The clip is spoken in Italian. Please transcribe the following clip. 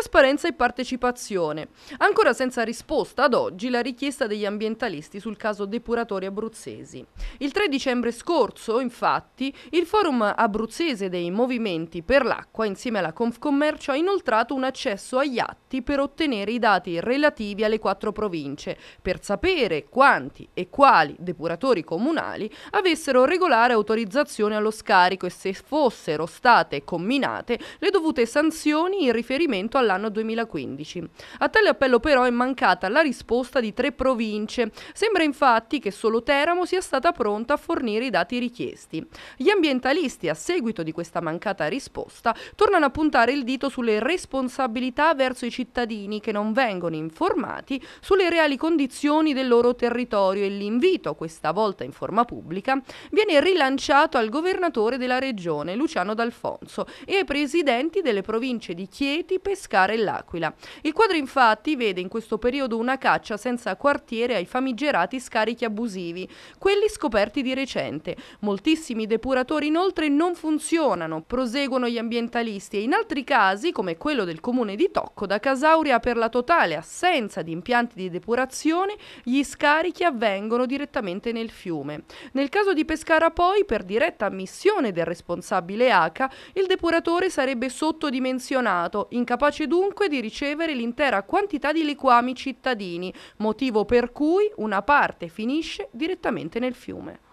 trasparenza e partecipazione. Ancora senza risposta ad oggi la richiesta degli ambientalisti sul caso depuratori abruzzesi. Il 3 dicembre scorso, infatti, il forum abruzzese dei movimenti per l'acqua insieme alla Confcommercio ha inoltrato un accesso agli atti per ottenere i dati relativi alle quattro province, per sapere quanti e quali depuratori comunali avessero regolare autorizzazione allo scarico e se fossero state comminate le dovute sanzioni in riferimento alla all'anno 2015. A tale appello però è mancata la risposta di tre province. Sembra infatti che solo Teramo sia stata pronta a fornire i dati richiesti. Gli ambientalisti, a seguito di questa mancata risposta, tornano a puntare il dito sulle responsabilità verso i cittadini che non vengono informati sulle reali condizioni del loro territorio e l'invito, questa volta in forma pubblica, viene rilanciato al governatore della regione, Luciano D'Alfonso, e ai presidenti delle province di Chieti, Pescara, toccare l'Aquila. Il quadro infatti vede in questo periodo una caccia senza quartiere ai famigerati scarichi abusivi, quelli scoperti di recente. Moltissimi depuratori inoltre non funzionano, proseguono gli ambientalisti e in altri casi, come quello del comune di Tocco, da Casauria per la totale assenza di impianti di depurazione, gli scarichi avvengono direttamente nel fiume. Nel caso di Pescara poi, per diretta ammissione del responsabile ACA, il depuratore sarebbe sottodimensionato, incapace dunque di ricevere l'intera quantità di liquami cittadini, motivo per cui una parte finisce direttamente nel fiume.